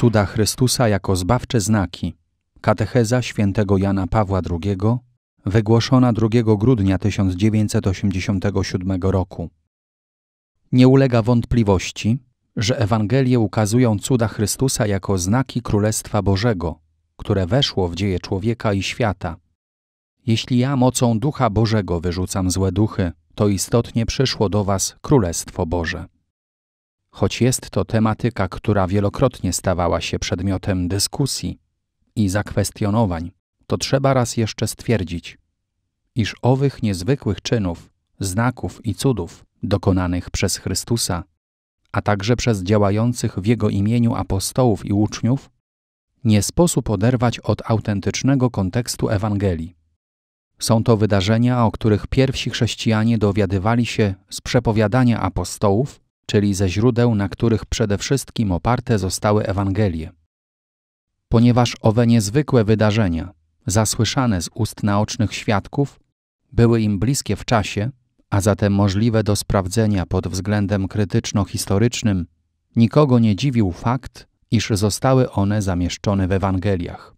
Cuda Chrystusa jako zbawcze znaki. Katecheza świętego Jana Pawła II, wygłoszona 2 grudnia 1987 roku. Nie ulega wątpliwości, że Ewangelie ukazują cuda Chrystusa jako znaki Królestwa Bożego, które weszło w dzieje człowieka i świata. Jeśli ja mocą Ducha Bożego wyrzucam złe duchy, to istotnie przyszło do Was Królestwo Boże. Choć jest to tematyka, która wielokrotnie stawała się przedmiotem dyskusji i zakwestionowań, to trzeba raz jeszcze stwierdzić, iż owych niezwykłych czynów, znaków i cudów dokonanych przez Chrystusa, a także przez działających w Jego imieniu apostołów i uczniów, nie sposób oderwać od autentycznego kontekstu Ewangelii. Są to wydarzenia, o których pierwsi chrześcijanie dowiadywali się z przepowiadania apostołów czyli ze źródeł, na których przede wszystkim oparte zostały Ewangelie. Ponieważ owe niezwykłe wydarzenia, zasłyszane z ust naocznych świadków, były im bliskie w czasie, a zatem możliwe do sprawdzenia pod względem krytyczno-historycznym, nikogo nie dziwił fakt, iż zostały one zamieszczone w Ewangeliach.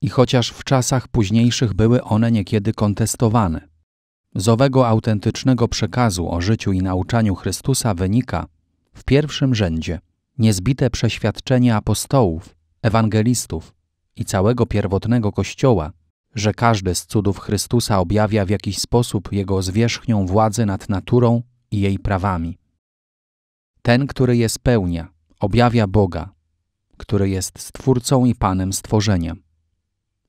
I chociaż w czasach późniejszych były one niekiedy kontestowane, z owego autentycznego przekazu o życiu i nauczaniu Chrystusa wynika, w pierwszym rzędzie, niezbite przeświadczenie apostołów, ewangelistów i całego pierwotnego Kościoła, że każdy z cudów Chrystusa objawia w jakiś sposób jego zwierzchnią władzę nad naturą i jej prawami. Ten, który je spełnia, objawia Boga, który jest Stwórcą i Panem stworzenia.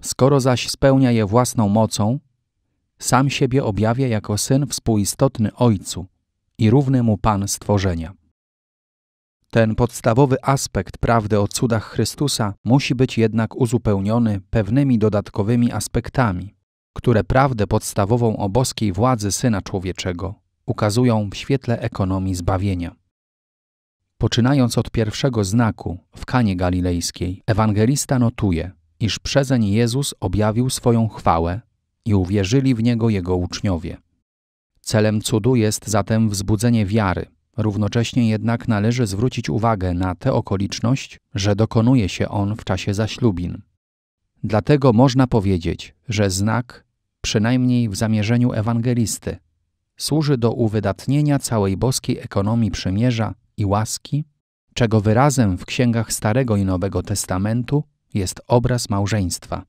Skoro zaś spełnia je własną mocą, sam siebie objawia jako syn współistotny Ojcu i równy mu Pan stworzenia. Ten podstawowy aspekt prawdy o cudach Chrystusa musi być jednak uzupełniony pewnymi dodatkowymi aspektami, które prawdę podstawową o boskiej władzy Syna Człowieczego ukazują w świetle ekonomii zbawienia. Poczynając od pierwszego znaku w Kanie Galilejskiej, ewangelista notuje, iż przezeń Jezus objawił swoją chwałę i uwierzyli w niego jego uczniowie. Celem cudu jest zatem wzbudzenie wiary. Równocześnie jednak należy zwrócić uwagę na tę okoliczność, że dokonuje się on w czasie zaślubin. Dlatego można powiedzieć, że znak, przynajmniej w zamierzeniu ewangelisty, służy do uwydatnienia całej boskiej ekonomii przymierza i łaski, czego wyrazem w księgach Starego i Nowego Testamentu jest obraz małżeństwa.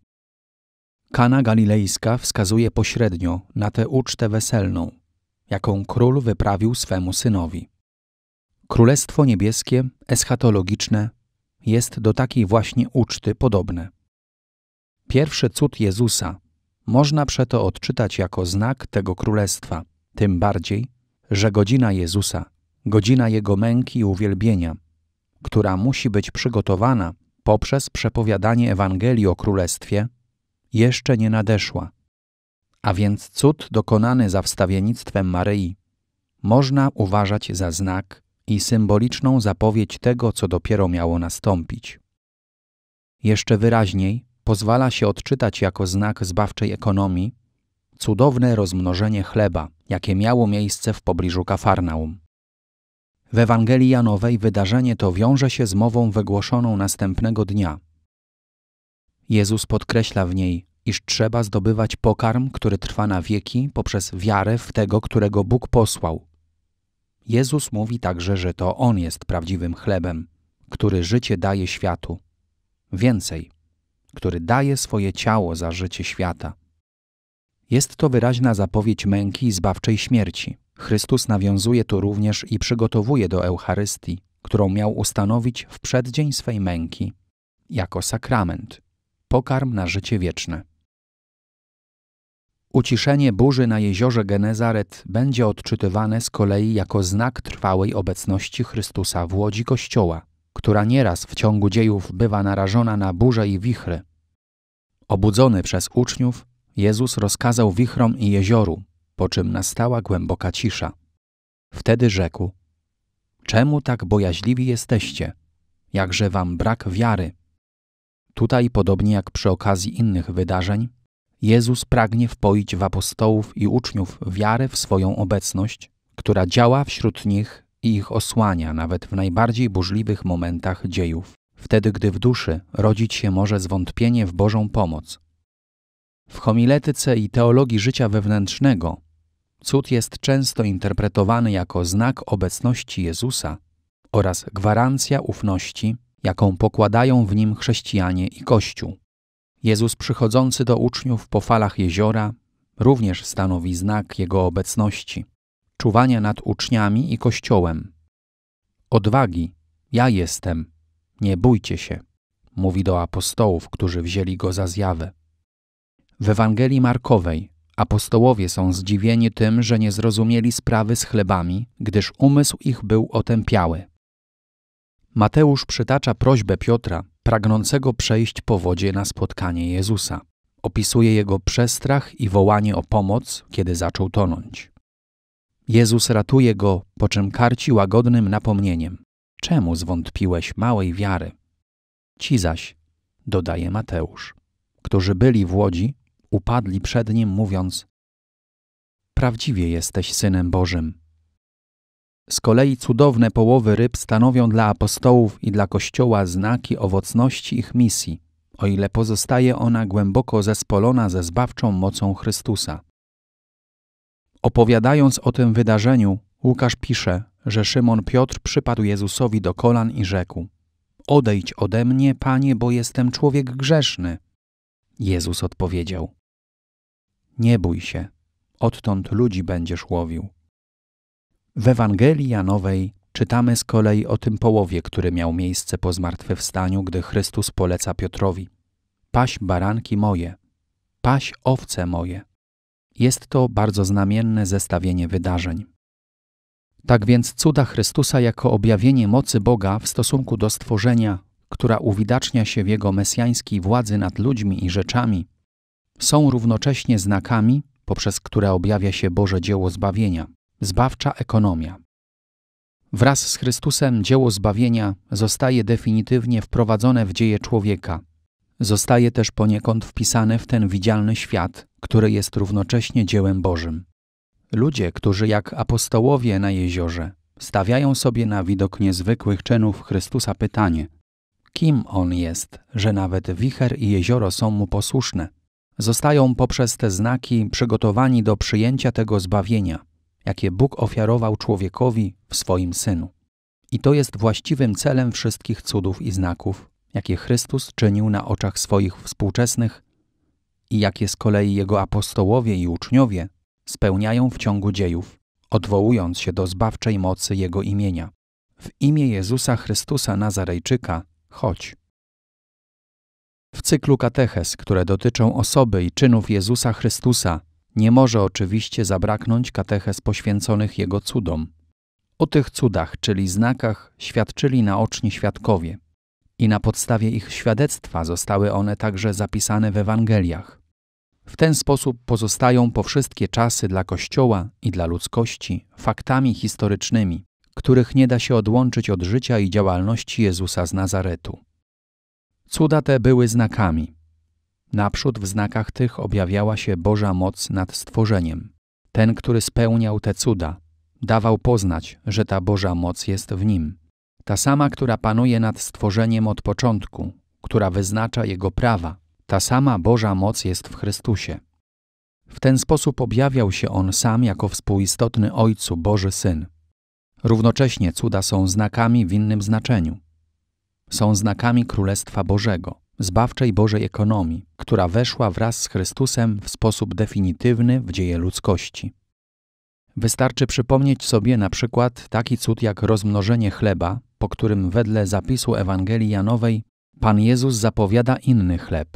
Kana Galilejska wskazuje pośrednio na tę ucztę weselną, jaką król wyprawił swemu synowi. Królestwo niebieskie, eschatologiczne, jest do takiej właśnie uczty podobne. Pierwszy cud Jezusa można przeto odczytać jako znak tego królestwa, tym bardziej, że godzina Jezusa, godzina Jego męki i uwielbienia, która musi być przygotowana poprzez przepowiadanie Ewangelii o Królestwie, jeszcze nie nadeszła, a więc cud dokonany za wstawiennictwem Maryi można uważać za znak i symboliczną zapowiedź tego, co dopiero miało nastąpić. Jeszcze wyraźniej pozwala się odczytać jako znak zbawczej ekonomii cudowne rozmnożenie chleba, jakie miało miejsce w pobliżu Kafarnaum. W Ewangelii Janowej wydarzenie to wiąże się z mową wygłoszoną następnego dnia, Jezus podkreśla w niej, iż trzeba zdobywać pokarm, który trwa na wieki poprzez wiarę w tego, którego Bóg posłał. Jezus mówi także, że to On jest prawdziwym chlebem, który życie daje światu. Więcej, który daje swoje ciało za życie świata. Jest to wyraźna zapowiedź męki i zbawczej śmierci. Chrystus nawiązuje tu również i przygotowuje do Eucharystii, którą miał ustanowić w przeddzień swej męki, jako sakrament pokarm na życie wieczne. Uciszenie burzy na jeziorze Genezaret będzie odczytywane z kolei jako znak trwałej obecności Chrystusa w łodzi Kościoła, która nieraz w ciągu dziejów bywa narażona na burze i wichry. Obudzony przez uczniów, Jezus rozkazał wichrom i jezioru, po czym nastała głęboka cisza. Wtedy rzekł: Czemu tak bojaźliwi jesteście? Jakże wam brak wiary? Tutaj, podobnie jak przy okazji innych wydarzeń, Jezus pragnie wpoić w apostołów i uczniów wiarę w swoją obecność, która działa wśród nich i ich osłania nawet w najbardziej burzliwych momentach dziejów, wtedy gdy w duszy rodzić się może zwątpienie w Bożą pomoc. W homiletyce i teologii życia wewnętrznego cud jest często interpretowany jako znak obecności Jezusa oraz gwarancja ufności jaką pokładają w nim chrześcijanie i Kościół. Jezus przychodzący do uczniów po falach jeziora również stanowi znak Jego obecności, czuwania nad uczniami i Kościołem. Odwagi, ja jestem, nie bójcie się, mówi do apostołów, którzy wzięli Go za zjawę. W Ewangelii Markowej apostołowie są zdziwieni tym, że nie zrozumieli sprawy z chlebami, gdyż umysł ich był otępiały. Mateusz przytacza prośbę Piotra, pragnącego przejść po wodzie na spotkanie Jezusa. Opisuje jego przestrach i wołanie o pomoc, kiedy zaczął tonąć. Jezus ratuje go, po czym karci łagodnym napomnieniem: Czemu zwątpiłeś małej wiary? Ci zaś, dodaje Mateusz, którzy byli w łodzi, upadli przed nim, mówiąc: Prawdziwie jesteś synem Bożym z kolei cudowne połowy ryb stanowią dla apostołów i dla Kościoła znaki owocności ich misji, o ile pozostaje ona głęboko zespolona ze zbawczą mocą Chrystusa. Opowiadając o tym wydarzeniu, Łukasz pisze, że Szymon Piotr przypadł Jezusowi do kolan i rzekł: Odejdź ode mnie, panie, bo jestem człowiek grzeszny. Jezus odpowiedział: Nie bój się, odtąd ludzi będziesz łowił. W Ewangelii Janowej czytamy z kolei o tym połowie, który miał miejsce po zmartwychwstaniu, gdy Chrystus poleca Piotrowi: Paś baranki moje, paś owce moje. Jest to bardzo znamienne zestawienie wydarzeń. Tak więc cuda Chrystusa jako objawienie mocy Boga w stosunku do stworzenia, która uwidacznia się w jego mesjańskiej władzy nad ludźmi i rzeczami, są równocześnie znakami, poprzez które objawia się Boże dzieło zbawienia zbawcza ekonomia. Wraz z Chrystusem dzieło zbawienia zostaje definitywnie wprowadzone w dzieje człowieka. Zostaje też poniekąd wpisane w ten widzialny świat, który jest równocześnie dziełem Bożym. Ludzie, którzy jak apostołowie na jeziorze, stawiają sobie na widok niezwykłych czynów Chrystusa pytanie: kim on jest, że nawet wicher i jezioro są mu posłuszne? Zostają poprzez te znaki przygotowani do przyjęcia tego zbawienia jakie Bóg ofiarował człowiekowi w swoim Synu. I to jest właściwym celem wszystkich cudów i znaków, jakie Chrystus czynił na oczach swoich współczesnych i jakie z kolei Jego apostołowie i uczniowie spełniają w ciągu dziejów, odwołując się do zbawczej mocy Jego imienia. W imię Jezusa Chrystusa Nazarejczyka chodź. W cyklu kateches, które dotyczą osoby i czynów Jezusa Chrystusa, nie może oczywiście zabraknąć kateches poświęconych jego cudom. O tych cudach, czyli znakach, świadczyli naoczni świadkowie i na podstawie ich świadectwa zostały one także zapisane w Ewangeliach. W ten sposób pozostają po wszystkie czasy dla Kościoła i dla ludzkości faktami historycznymi, których nie da się odłączyć od życia i działalności Jezusa z Nazaretu. Cuda te były znakami, Naprzód w znakach tych objawiała się Boża moc nad stworzeniem. Ten, który spełniał te cuda, dawał poznać, że ta Boża moc jest w nim. Ta sama, która panuje nad stworzeniem od początku, która wyznacza jego prawa, ta sama Boża moc jest w Chrystusie. W ten sposób objawiał się on sam jako współistotny Ojcu Boży Syn. Równocześnie cuda są znakami w innym znaczeniu. Są znakami Królestwa Bożego zbawczej Bożej ekonomii, która weszła wraz z Chrystusem w sposób definitywny w dzieje ludzkości. Wystarczy przypomnieć sobie na przykład taki cud jak rozmnożenie chleba, po którym wedle zapisu Ewangelii Janowej Pan Jezus zapowiada inny chleb,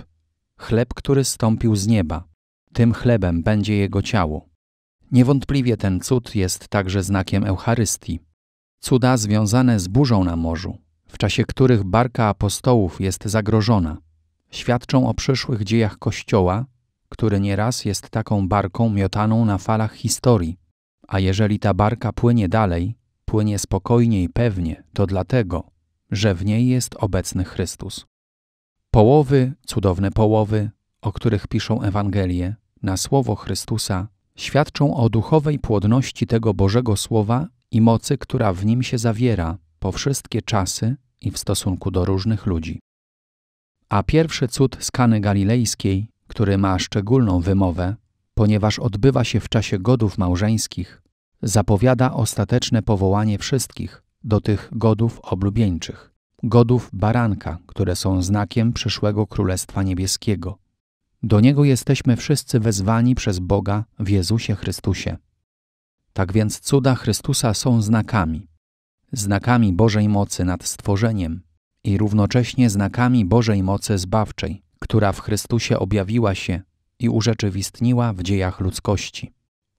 chleb, który stąpił z nieba. Tym chlebem będzie jego ciało. Niewątpliwie ten cud jest także znakiem Eucharystii. Cuda związane z burzą na morzu, w czasie których barka apostołów jest zagrożona, świadczą o przyszłych dziejach Kościoła, który nieraz jest taką barką miotaną na falach historii. A jeżeli ta barka płynie dalej, płynie spokojnie i pewnie, to dlatego, że w niej jest obecny Chrystus. Połowy, cudowne połowy, o których piszą Ewangelie, na słowo Chrystusa, świadczą o duchowej płodności tego Bożego Słowa i mocy, która w nim się zawiera, po wszystkie czasy i w stosunku do różnych ludzi. A pierwszy cud z Galilejskiej, który ma szczególną wymowę, ponieważ odbywa się w czasie godów małżeńskich, zapowiada ostateczne powołanie wszystkich do tych godów oblubieńczych, godów baranka, które są znakiem przyszłego Królestwa Niebieskiego. Do niego jesteśmy wszyscy wezwani przez Boga w Jezusie Chrystusie. Tak więc cuda Chrystusa są znakami, znakami Bożej mocy nad stworzeniem i równocześnie znakami Bożej mocy zbawczej, która w Chrystusie objawiła się i urzeczywistniła w dziejach ludzkości.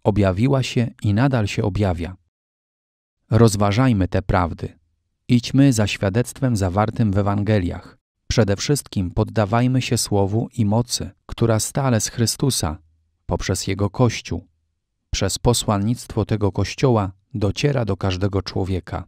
Objawiła się i nadal się objawia. Rozważajmy te prawdy. Idźmy za świadectwem zawartym w Ewangeliach. Przede wszystkim poddawajmy się słowu i mocy, która stale z Chrystusa, poprzez Jego Kościół, przez posłannictwo tego Kościoła dociera do każdego człowieka.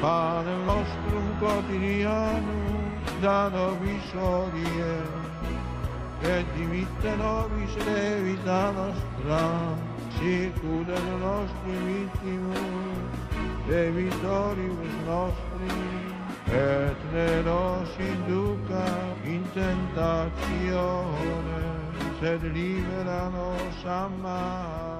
pane nostro quotidiano, da nobis odie, e dimitte nobis levita nostra, circude le nostre vittime, e vittoribus nostri, et ne nos induca in tentazione, sed libera nos a